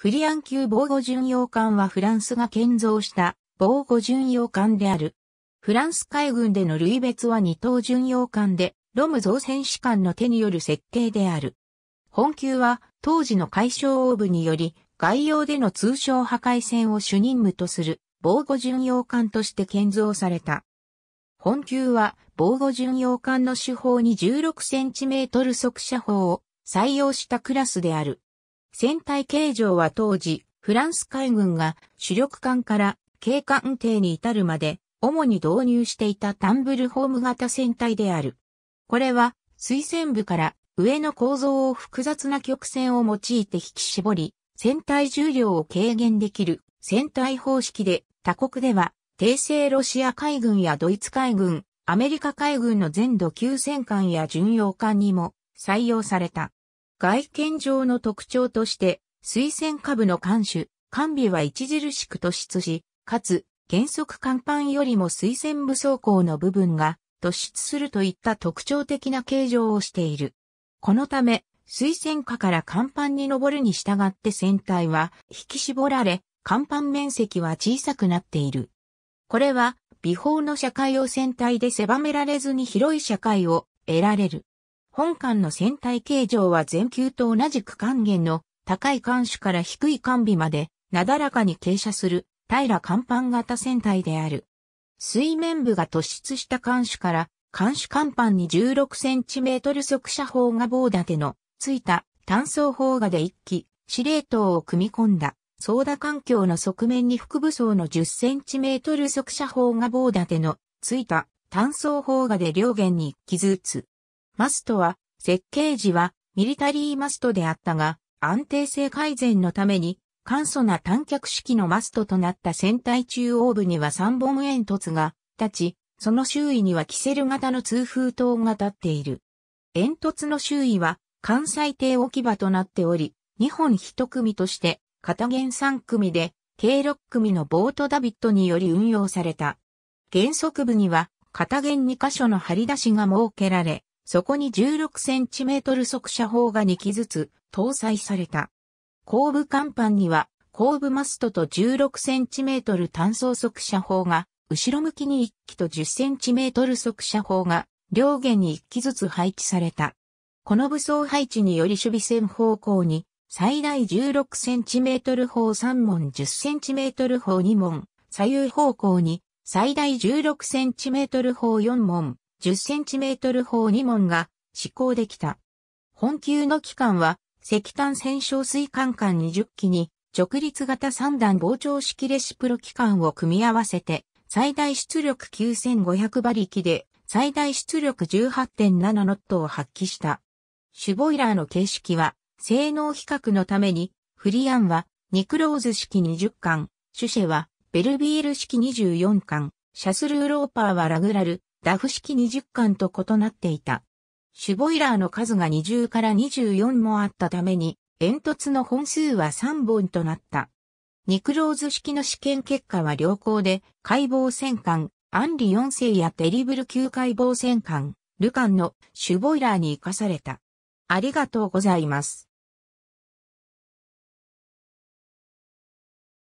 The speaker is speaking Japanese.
フリアン級防護巡洋艦はフランスが建造した防護巡洋艦である。フランス海軍での類別は二等巡洋艦で、ロム造船士官の手による設計である。本級は当時の海将王部により、外洋での通商破壊船を主任務とする防護巡洋艦として建造された。本級は防護巡洋艦の手法に 16cm 速射砲を採用したクラスである。船体形状は当時、フランス海軍が主力艦から警官艇に至るまで、主に導入していたタンブルホーム型船体である。これは、水船部から上の構造を複雑な曲線を用いて引き絞り、船体重量を軽減できる船体方式で、他国では、帝政ロシア海軍やドイツ海軍、アメリカ海軍の全土級戦艦や巡洋艦にも採用された。外見上の特徴として、推薦株の監守、管備は著しく突出し、かつ、原則甲板よりも推薦武装甲の部分が突出するといった特徴的な形状をしている。このため、推薦下から甲板に登るに従って船体は引き絞られ、甲板面積は小さくなっている。これは、微法の社会を船体で狭められずに広い社会を得られる本館の船体形状は全球と同じく還元の高い艦首から低い艦尾までなだらかに傾斜する平ら甲板型船体である。水面部が突出した艦首から艦首甲板に 16cm 速射砲が棒立てのついた単装砲がで一機、司令塔を組み込んだ、操舵環境の側面に副武装の 10cm 速射砲が棒立てのついた単装砲がで両舷に一機ずつ、マストは、設計時はミリタリーマストであったが、安定性改善のために、簡素な短脚式のマストとなった船体中央部には3本煙突が立ち、その周囲にはキセル型の通風塔が立っている。煙突の周囲は関西艇置き場となっており、2本1組として、片弦3組で、計6組のボートダビットにより運用された。原則部には、片弦2箇所の張り出しが設けられ、そこに 16cm 速射砲が2機ずつ搭載された。後部甲板には後部マストと 16cm 単装速射砲が、後ろ向きに1機と 10cm 速射砲が、両舷に1機ずつ配置された。この武装配置により守備線方向に、最大 16cm 砲3門 10cm 砲2門、左右方向に、最大 16cm 砲4門、10cm 砲2門が施行できた。本級の機関は石炭戦勝水管管20機に直立型3段膨張式レシプロ機関を組み合わせて最大出力9500馬力で最大出力18.7ノットを発揮した。シュボイラーの形式は性能比較のためにフリアンはニクローズ式20巻、シュシェはベルビール式24巻、シャスルーローパーはラグラル、ダフ式20巻と異なっていた。シュボイラーの数が20から24もあったために、煙突の本数は3本となった。ニクローズ式の試験結果は良好で、解剖戦艦、アンリ4世やテリブル級解剖戦艦、ルカンのシュボイラーに生かされた。ありがとうございます。